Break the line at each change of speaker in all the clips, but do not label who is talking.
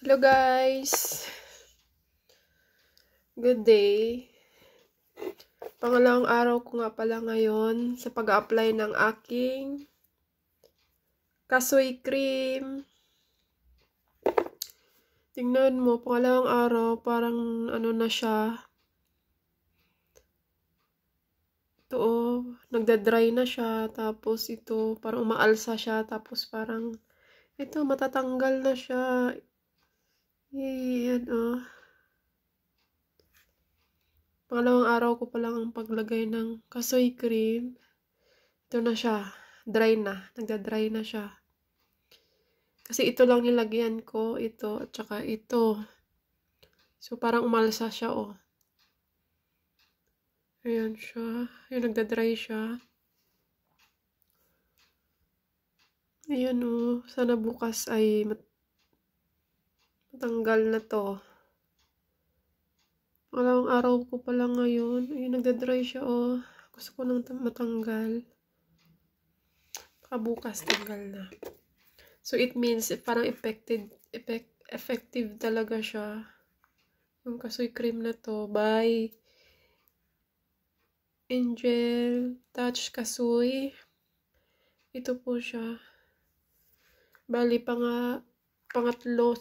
Hello guys! Good day! Pangalawang araw ko nga pala ngayon sa pag-apply ng aking kasoy cream. Tingnan mo, pangalawang araw, parang ano na siya. Ito oh, nagda-dry na siya. Tapos ito, parang umaalsa siya. Tapos parang, ito, matatanggal na siya Yay, yan o. Oh. Pangalawang araw ko pa lang ang paglagay ng kasoy cream. Ito na siya. Dry na. Nagda-dry na siya. Kasi ito lang nilagyan ko. Ito at saka ito. So, parang umalsa siya Oh. Ayan siya. Ayan, nagda-dry siya. Ayan Oh. Sana bukas ay tanggal na to. Malawang araw ko pala ngayon. Ayun, nagda-dry siya, oh. Gusto ko nang matanggal. Baka tanggal na. So, it means, eh, parang effective, effect, effective talaga siya. Yung kasoy cream na to, by Angel Touch Kasoy. Ito po siya. Bali, panga, pangatlo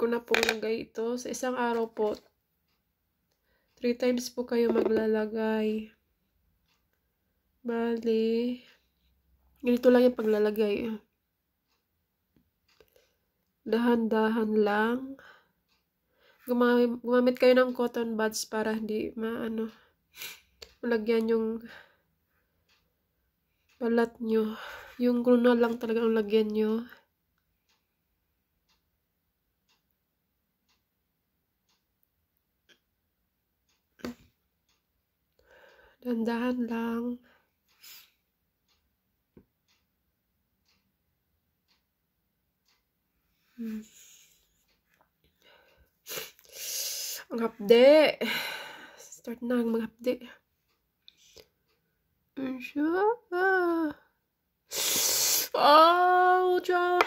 ko na pong lagay ito. Sa isang araw po, 3 times po kayo maglalagay. Bali, ganito lang yung paglalagay. Dahan-dahan lang. Gumamit, kayo ng cotton buds para hindi maano, malagyan yung balat nyo. Yung gruno lang talaga ang lagyan nyo. Dandahan lang. Hmm. Ang hapde. Start na ang mga hapde. Sure. Oh, Diyan.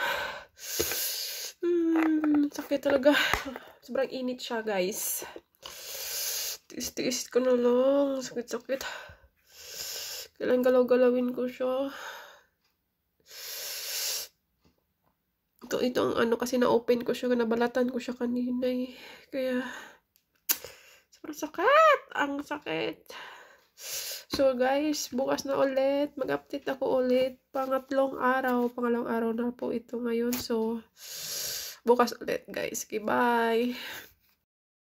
Hmm, sakit talaga. Sobrang init siya, guys tiis-tiis ko na lang. Sakit-sakit. Kailan galaw-galawin ko siya. Ito, ito ang ano kasi na-open ko siya. Nabalatan ko siya kanina eh. Kaya, sobrang sakit. Ang sakit. So guys, bukas na ulit. Mag-update ako ulit. Pangatlong araw. Pangalawang araw na po ito ngayon. So, bukas ulit guys. Okay, bye.